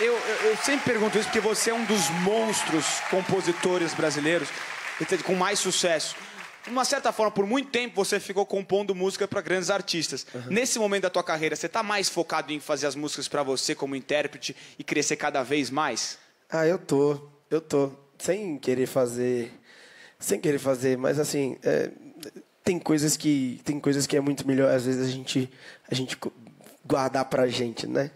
Eu, eu, eu, sempre pergunto isso porque você é um dos monstros compositores brasileiros com mais sucesso. De uma certa forma, por muito tempo você ficou compondo música para grandes artistas. Uhum. Nesse momento da tua carreira, você está mais focado em fazer as músicas para você como intérprete e crescer cada vez mais? Ah, eu tô, eu tô. Sem querer fazer, sem querer fazer, mas assim, é, tem coisas que tem coisas que é muito melhor às vezes a gente a gente guardar pra gente, né?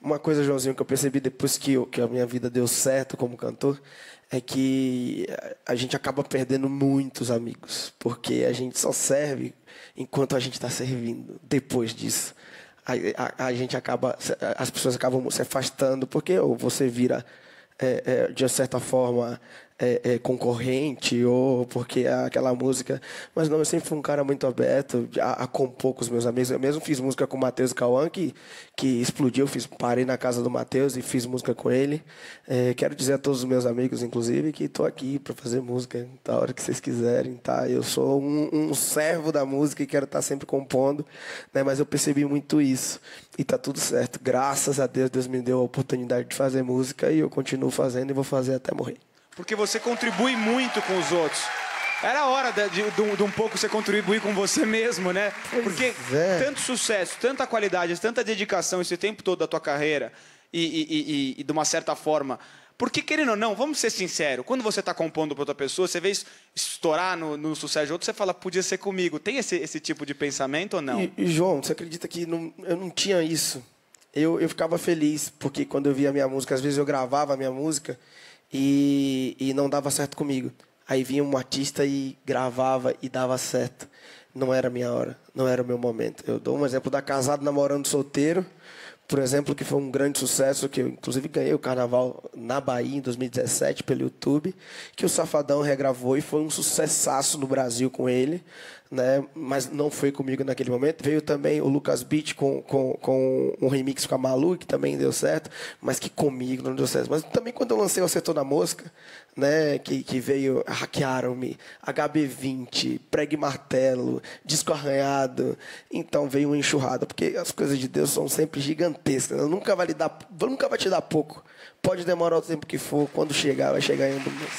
Uma coisa, Joãozinho, que eu percebi depois que, eu, que a minha vida deu certo como cantor, é que a gente acaba perdendo muitos amigos, porque a gente só serve enquanto a gente está servindo. Depois disso, a, a, a, gente acaba, as pessoas acabam se afastando, porque ou você vira, é, é, de certa forma, é, é, concorrente ou porque é aquela música. Mas não, eu sempre fui um cara muito aberto a, a compor com os meus amigos. Eu mesmo fiz música com o Matheus Cauã, que, que explodiu. Fiz, parei na casa do Matheus e fiz música com ele. É, quero dizer a todos os meus amigos, inclusive, que estou aqui para fazer música da hora que vocês quiserem, tá? Eu sou um, um servo da música e quero estar tá sempre compondo, né? Mas eu percebi muito isso e tá tudo certo. Graças a Deus, Deus me deu a oportunidade de fazer música e eu continuo fazendo e vou fazer até morrer. Porque você contribui muito com os outros. Era hora de, de, de, um pouco você contribuir com você mesmo, né? Pois Porque é. tanto sucesso, tanta qualidade, tanta dedicação esse tempo todo da tua carreira e, e, e, e de uma certa forma. Porque, querendo ou não, vamos ser sinceros, quando você está compondo para outra pessoa, você vê isso estourar no, no, sucesso de outro, você fala, podia ser comigo. Tem esse, esse tipo de pensamento ou não? E, João, você acredita que não, eu não tinha isso? Eu, eu ficava feliz, porque quando eu via a minha música, às vezes eu gravava a minha música, e, e não dava certo comigo. Aí vinha um artista e gravava e dava certo. Não era minha hora, não era o meu momento. Eu dou um exemplo da casado namorando solteiro por exemplo, que foi um grande sucesso, que eu inclusive ganhei o carnaval na Bahia em 2017 pelo YouTube, que o Safadão regravou e foi um sucessaço no Brasil com ele, né? mas não foi comigo naquele momento. Veio também o Lucas Beat com, com, com um remix com a Malu, que também deu certo, mas que comigo não deu certo. Mas também quando eu lancei o Acertou na Mosca, né, que, que veio, hackearam-me, HB20, pregue martelo, disco arranhado, então veio uma enxurrada, porque as coisas de Deus são sempre gigantescas gigantesca. Ela nunca vai, lhe dar, nunca vai te dar pouco. Pode demorar o tempo que for, quando chegar, vai chegar em um mês.